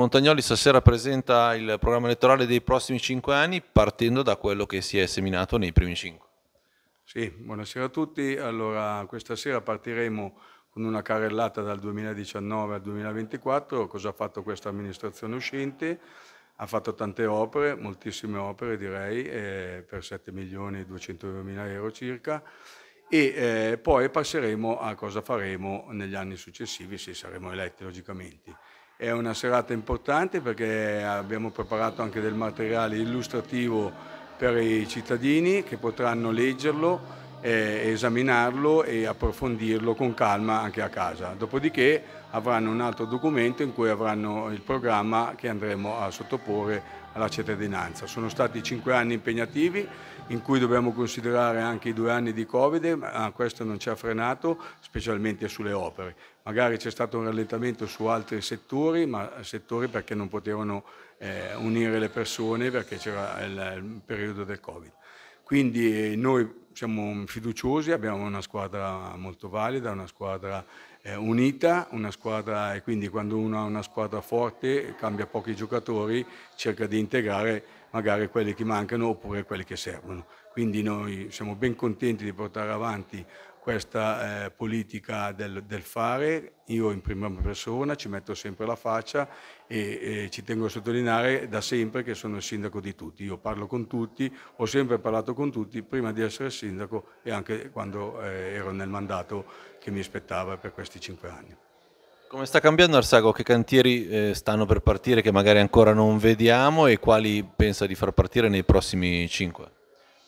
Montagnoli stasera presenta il programma elettorale dei prossimi cinque anni partendo da quello che si è seminato nei primi cinque. Sì, buonasera a tutti. Allora, questa sera partiremo con una carrellata dal 2019 al 2024, cosa ha fatto questa amministrazione uscente. Ha fatto tante opere, moltissime opere direi, eh, per 7 milioni e 200 mila euro circa e eh, poi passeremo a cosa faremo negli anni successivi se saremo eletti logicamente. È una serata importante perché abbiamo preparato anche del materiale illustrativo per i cittadini che potranno leggerlo eh, esaminarlo e approfondirlo con calma anche a casa. Dopodiché avranno un altro documento in cui avranno il programma che andremo a sottoporre alla cittadinanza. Sono stati cinque anni impegnativi in cui dobbiamo considerare anche i due anni di Covid, ma questo non ci ha frenato, specialmente sulle opere. Magari c'è stato un rallentamento su altri settori, ma settori perché non potevano eh, unire le persone perché c'era il, il periodo del Covid. Quindi eh, noi siamo fiduciosi, abbiamo una squadra molto valida, una squadra eh, unita, una squadra e quindi quando uno ha una squadra forte cambia pochi giocatori, cerca di integrare magari quelli che mancano oppure quelli che servono. Quindi noi siamo ben contenti di portare avanti questa eh, politica del, del, fare, io in prima persona ci metto sempre la faccia e, e, ci tengo a sottolineare da sempre che sono il sindaco di tutti, io parlo con tutti, ho sempre parlato con tutti prima di essere sindaco e anche quando eh, ero nel mandato che mi aspettava per questi cinque anni. Come sta cambiando Arsago? Che cantieri eh, stanno per partire che magari ancora non vediamo e quali pensa di far partire nei prossimi cinque?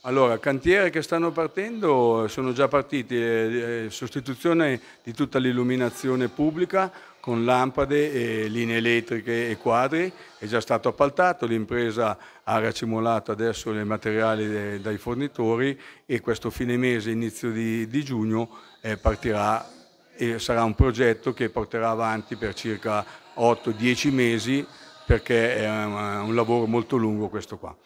Allora, cantieri che stanno partendo sono già partiti, eh, eh sostituzione di tutta l'illuminazione pubblica con lampade, e linee elettriche e quadri, è già stato appaltato, l'impresa ha racimolato adesso i materiali de, dai fornitori e questo fine mese, inizio di, di giugno, eh, partirà e sarà un progetto che porterà avanti per circa 8-10 mesi perché è un lavoro molto lungo questo qua.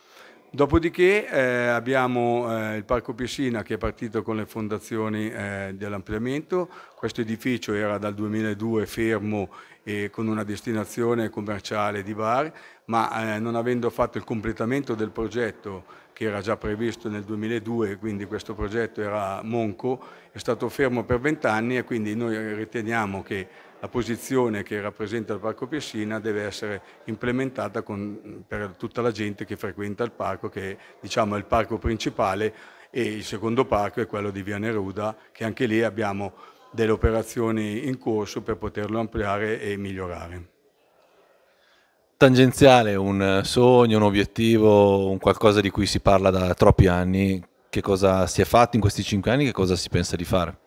Dopodiché eh, abbiamo eh, il Parco Piscina che è partito con le fondazioni eh, dell'ampliamento, questo edificio era dal 2002 fermo eh, con una destinazione commerciale di bar, ma eh, non avendo fatto il completamento del progetto che era già previsto nel 2002, quindi questo progetto era monco, è stato fermo per vent'anni e quindi noi riteniamo che la posizione che rappresenta il Parco Pessina deve essere implementata con, per tutta la gente che frequenta il parco, che diciamo, è il parco principale e il secondo parco è quello di Via Neruda, che anche lì abbiamo delle operazioni in corso per poterlo ampliare e migliorare. Tangenziale, un sogno, un obiettivo, un qualcosa di cui si parla da troppi anni, che cosa si è fatto in questi cinque anni, che cosa si pensa di fare?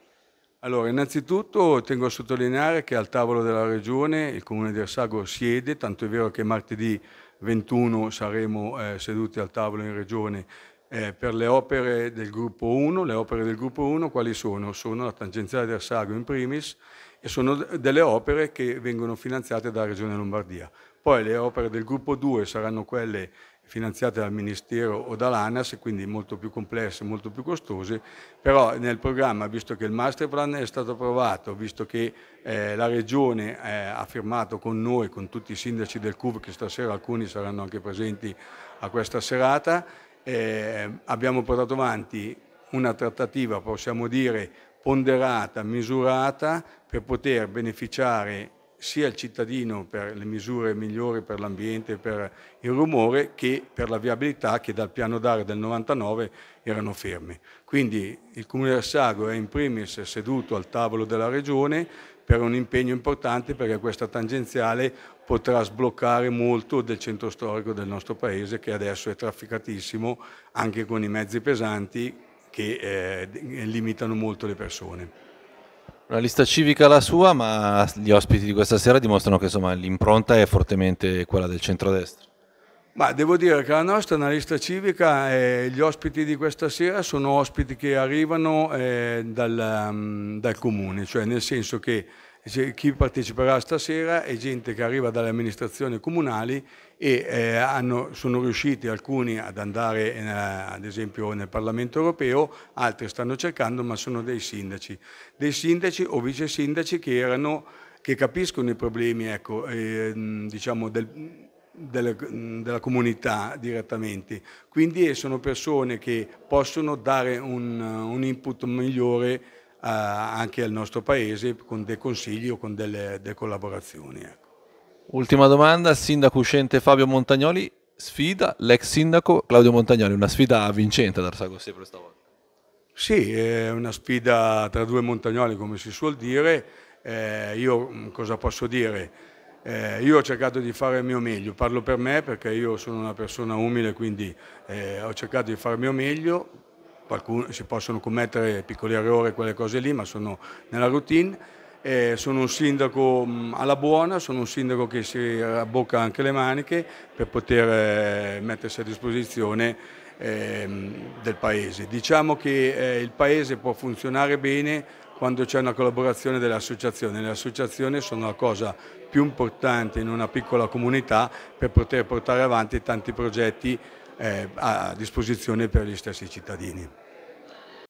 Allora, innanzitutto tengo a sottolineare che al tavolo della Regione il Comune di Arsago siede, tanto è vero che martedì 21 saremo eh, seduti al tavolo in Regione eh, per le opere del gruppo 1, le opere del gruppo 1 quali sono? Sono la tangenziale del Sago in primis e sono delle opere che vengono finanziate dalla Regione Lombardia. Poi le opere del gruppo 2 saranno quelle finanziate dal Ministero o dall'ANAS, quindi molto più complesse, molto più costose, però nel programma, visto che il master plan è stato approvato, visto che eh, la Regione eh, ha firmato con noi, con tutti i sindaci del CUV, che stasera alcuni saranno anche presenti a questa serata, eh, abbiamo portato avanti una trattativa, possiamo dire, ponderata, misurata, per poter beneficiare sia il cittadino per le misure migliori per l'ambiente, per il rumore, che per la viabilità che dal piano d'aria del 99 erano ferme. Quindi il Comune del Sago è in primis seduto al tavolo della Regione, per un impegno importante perché questa tangenziale potrà sbloccare molto del centro storico del nostro paese che adesso è trafficatissimo anche con i mezzi pesanti che eh, limitano molto le persone. Una lista civica la sua, ma gli ospiti di questa sera dimostrano che l'impronta è fortemente quella del centrodestra. Ma devo dire che la nostra analista civica e gli ospiti di questa sera sono ospiti che arrivano eh, dal, um, dal, comune, cioè nel senso che chi parteciperà stasera è gente che arriva dalle amministrazioni comunali e eh, hanno, sono riusciti alcuni ad andare eh, ad esempio nel Parlamento europeo, altri stanno cercando ma sono dei sindaci, dei sindaci o vice sindaci che, erano, che capiscono i problemi ecco, eh, diciamo del, delle, della comunità direttamente. Quindi eh, sono persone che possono dare un, un input migliore a, eh, anche al nostro paese con dei consigli o con delle, delle collaborazioni. Ecco. Ultima domanda, sindaco uscente Fabio Montagnoli, sfida l'ex sindaco Claudio Montagnoli, una sfida vincente ad Arsagostia per stavolta. Sì, è una sfida tra due montagnoli come si suol dire, eh, io cosa posso dire? Eh, io ho cercato di fare il mio meglio, parlo per me perché io sono una persona umile, quindi eh, ho cercato di fare il mio meglio, Qualcuno, si possono commettere piccoli errori, quelle cose lì, ma sono nella routine. Eh, sono un sindaco mm, alla buona, sono un sindaco che si abbocca anche le maniche per poter eh, mettersi a disposizione ehm, del Paese. Diciamo che eh, il Paese può funzionare bene quando c'è una collaborazione delle associazioni. Le associazioni sono la cosa più importante in una piccola comunità per poter portare avanti tanti progetti eh, a disposizione per gli stessi cittadini.